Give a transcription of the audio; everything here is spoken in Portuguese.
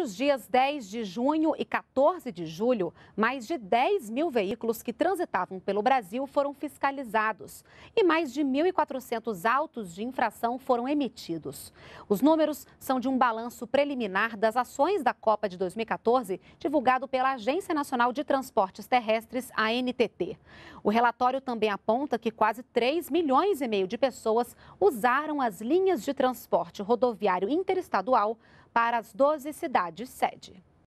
Entre os dias 10 de junho e 14 de julho, mais de 10 mil veículos que transitavam pelo Brasil foram fiscalizados e mais de 1.400 autos de infração foram emitidos. Os números são de um balanço preliminar das ações da Copa de 2014, divulgado pela Agência Nacional de Transportes Terrestres, ANTT. O relatório também aponta que quase 3 milhões e meio de pessoas usaram as linhas de transporte rodoviário interestadual para as 12 cidades sede.